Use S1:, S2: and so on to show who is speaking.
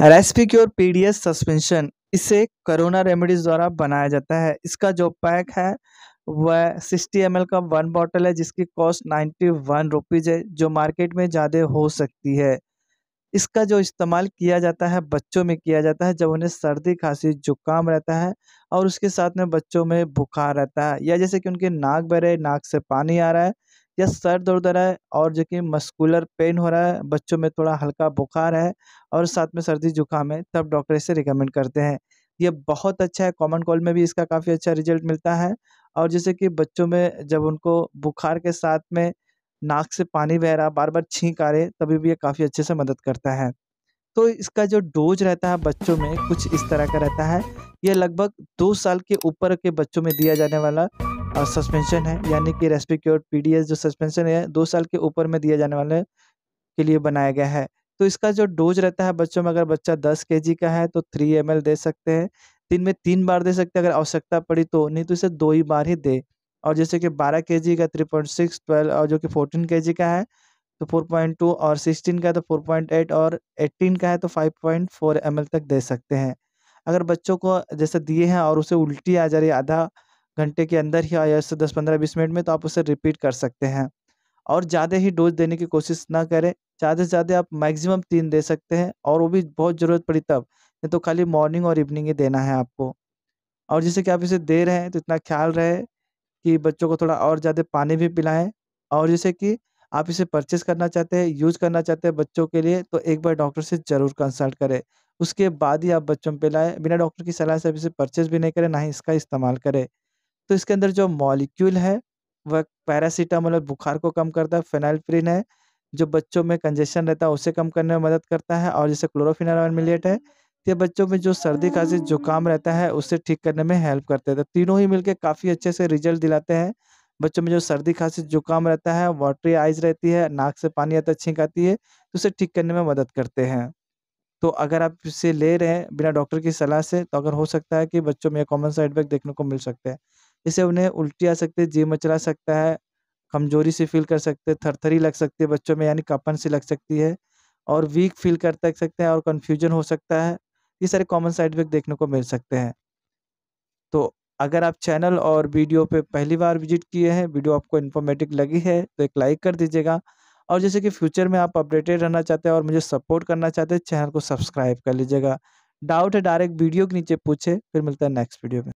S1: cure PDS suspension इसे करोना रेमेडीज द्वारा बनाया जाता है इसका जो पैक है वह सिक्सटी एम का वन बॉटल है जिसकी कॉस्ट नाइन्टी वन रुपीज़ है जो मार्केट में ज़्यादा हो सकती है इसका जो इस्तेमाल किया जाता है बच्चों में किया जाता है जब उन्हें सर्दी खांसी जुकाम रहता है और उसके साथ में बच्चों में बुखार रहता है या जैसे कि उनके नाक बह रहे नाक से पानी आ रहा है या सर दर्द हो रहा है और जो कि मस्कुलर पेन हो रहा है बच्चों में थोड़ा हल्का बुखार है और साथ में सर्दी जुकाम है तब डॉक्टर इसे रिकमेंड करते हैं यह बहुत अच्छा है कॉमन कॉल में भी इसका काफ़ी अच्छा रिजल्ट मिलता है और जैसे कि बच्चों में जब उनको बुखार के साथ में नाक से पानी बह रहा बार बार छींक आ रहे तभी भी ये काफ़ी अच्छे से मदद करता है तो इसका जो डोज रहता है बच्चों में कुछ इस तरह का रहता है यह लगभग दो साल के ऊपर के बच्चों में दिया जाने वाला सस्पेंशन है यानी कि रेस्पिक्योर पी जो सस्पेंशन है दो साल के ऊपर में दिया जाने वाले के लिए बनाया गया है तो इसका जो डोज रहता है बच्चों में अगर बच्चा दस के का है तो थ्री एम दे सकते हैं दिन में तीन बार दे सकते हैं अगर आवश्यकता पड़ी तो नहीं तो इसे दो ही बार ही दे और जैसे कि बारह के का थ्री पॉइंट और जो कि फोर्टीन के का है तो 4.2 और 16 तो का है तो 4.8 और 18 का है तो 5.4 पॉइंट तक दे सकते हैं अगर बच्चों को जैसे दिए हैं और उसे उल्टी आ जा रही है आधा घंटे के अंदर ही आया उससे दस पंद्रह बीस मिनट में तो आप उसे रिपीट कर सकते हैं और ज़्यादा ही डोज देने की कोशिश ना करें ज़्यादा से ज़्यादा आप मैक्सिमम तीन दे सकते हैं और वो भी बहुत ज़रूरत पड़ी तब नहीं तो खाली मॉर्निंग और इवनिंग ही देना है आपको और जैसे कि आप इसे दे रहे हैं तो इतना ख्याल रहे कि बच्चों को थोड़ा और ज़्यादा पानी भी पिलाएं और जैसे कि आप इसे परचेस करना चाहते हैं यूज़ करना चाहते हैं बच्चों के लिए तो एक बार डॉक्टर से ज़रूर कंसल्ट करें उसके बाद ही आप बच्चों में लाएँ बिना डॉक्टर की सलाह से आप इसे परचेस भी नहीं करें ना ही इसका इस्तेमाल करें तो इसके अंदर जो मॉलिक्यूल है वह पैरासीटामोल और बुखार को कम करता है फेनाइलप्रिन है जो बच्चों में कंजेशन रहता है उसे कम करने में मदद करता है और जैसे क्लोरोफिनाल मिलेट है तो बच्चों में जो सर्दी खांसी जुकाम रहता है उसे ठीक करने में हेल्प करते हैं तो तीनों ही मिलकर काफ़ी अच्छे से रिजल्ट दिलाते हैं बच्चों में जो सर्दी खांसी जुकाम रहता है वाटरी आइज रहती है नाक से पानी आता छींक आती है तो उसे ठीक करने में मदद करते हैं तो अगर आप इसे ले रहे हैं बिना डॉक्टर की सलाह से तो अगर हो सकता है कि बच्चों में कॉमन साइड इफेक्ट देखने को मिल सकते हैं इससे उन्हें उल्टी आ सकती है जी मचला सकता है कमजोरी से फील कर सकते हैं थरथरी लग सकती है बच्चों में यानी कपन से लग सकती है और वीक फील कर सकते हैं और कन्फ्यूजन हो सकता है ये सारे कॉमन साइड इफेक्ट देखने को मिल सकते हैं तो अगर आप चैनल और वीडियो पे पहली बार विजिट किए हैं वीडियो आपको इन्फॉर्मेटिव लगी है तो एक लाइक कर दीजिएगा और जैसे कि फ्यूचर में आप अपडेटेड रहना चाहते हैं और मुझे सपोर्ट करना चाहते हैं चैनल को सब्सक्राइब कर लीजिएगा डाउट है डायरेक्ट वीडियो के नीचे पूछे फिर मिलता है नेक्स्ट वीडियो में